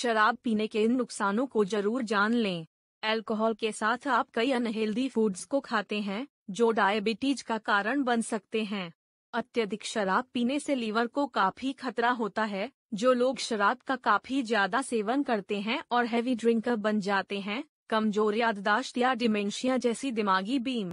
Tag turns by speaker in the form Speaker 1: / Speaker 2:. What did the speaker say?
Speaker 1: शराब पीने के इन नुकसानों को जरूर जान लें अल्कोहल के साथ आप कई अनहेल्दी फूड्स को खाते हैं जो डायबिटीज का कारण बन सकते हैं अत्यधिक शराब पीने से लीवर को काफी खतरा होता है जो लोग शराब का काफी ज्यादा सेवन करते हैं और हैवी ड्रिंकर बन जाते हैं कमजोर याददाश्त या डिमेंशिया जैसी दिमागी बीम